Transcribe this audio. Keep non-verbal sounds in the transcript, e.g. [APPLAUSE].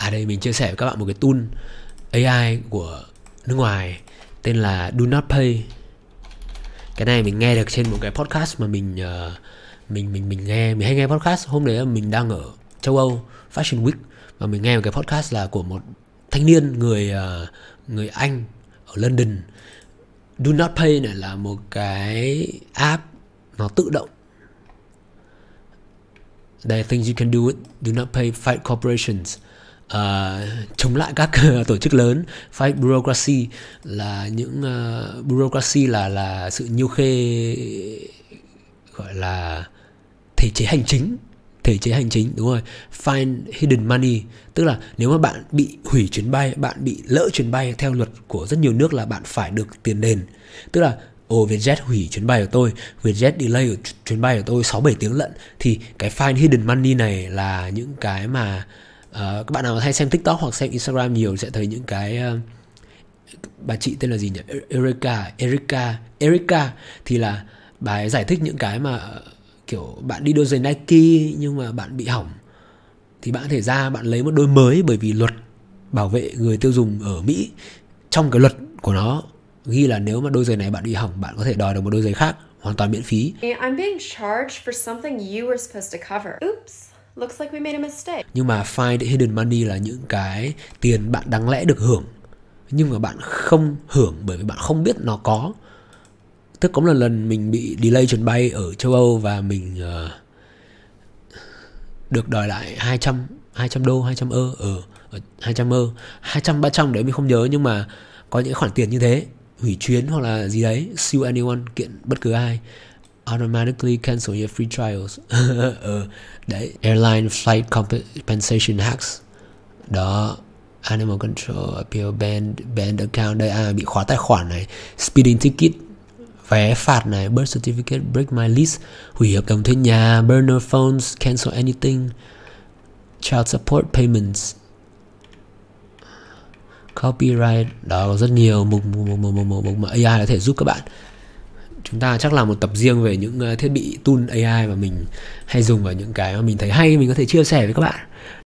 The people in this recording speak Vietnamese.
À đây mình chia sẻ với các bạn một cái tool AI của nước ngoài tên là Do Not Pay. Cái này mình nghe được trên một cái podcast mà mình uh, mình mình mình nghe mình hay nghe podcast hôm đấy mình đang ở châu Âu Fashion Week và mình nghe một cái podcast là của một thanh niên người uh, người Anh ở London. Do Not Pay này là một cái app nó tự động There are things you can do with Do Not Pay Fight Corporations uh, chống lại các [LAUGHS] tổ chức lớn fight bureaucracy là những uh, bureaucracy là là sự nhiêu khê gọi là thể chế hành chính thể chế hành chính đúng rồi find hidden money tức là nếu mà bạn bị hủy chuyến bay bạn bị lỡ chuyến bay theo luật của rất nhiều nước là bạn phải được tiền đền tức là ồ Vietjet hủy chuyến bay của tôi, Vietjet delay chuyến bay của tôi 6 7 tiếng lận thì cái find hidden money này là những cái mà uh, các bạn nào hay xem tiktok hoặc xem instagram nhiều sẽ thấy những cái uh, bà chị tên là gì nhỉ e-, Erica Erica Erica thì là bà ấy giải thích những cái mà ờ, kiểu bạn đi đôi giày Nike nhưng mà bạn bị hỏng thì bạn có thể ra bạn lấy một đôi mới bởi vì luật bảo vệ người tiêu dùng ở Mỹ trong cái luật của nó ghi là nếu mà đôi giày này bạn bị hỏng bạn có thể đòi được một đôi giày khác hoàn toàn miễn phí. I'm being charged for something you were supposed to cover. Oops. Looks like we made a mistake. Nhưng mà find hidden money là những cái tiền bạn đáng lẽ được hưởng nhưng mà bạn không hưởng bởi vì bạn không biết nó có. Tức có một lần mình bị delay chuyến bay ở châu Âu và mình uh, được đòi lại 200 200 đô, 200 ơ ở ừ, 200 ơ, 200 300 đấy mình không nhớ nhưng mà có những khoản tiền như thế hủy chuyến hoặc là gì đấy sue anyone kiện bất cứ ai automatically cancel your free trials [LAUGHS] ừ, airline flight compensation hacks đó animal control appeal banned banned account đây à, bị khóa tài khoản này speeding ticket vé phạt này birth certificate break my lease, hủy hợp đồng thuê nhà burner phones cancel anything child support payments copyright đó có rất nhiều mục mục mục mục mục mà AI có thể giúp các bạn chúng ta chắc là một tập riêng về những ờ, thiết bị tool AI mà mình hay dùng và những cái mà mình thấy hay mình có thể chia sẻ với các bạn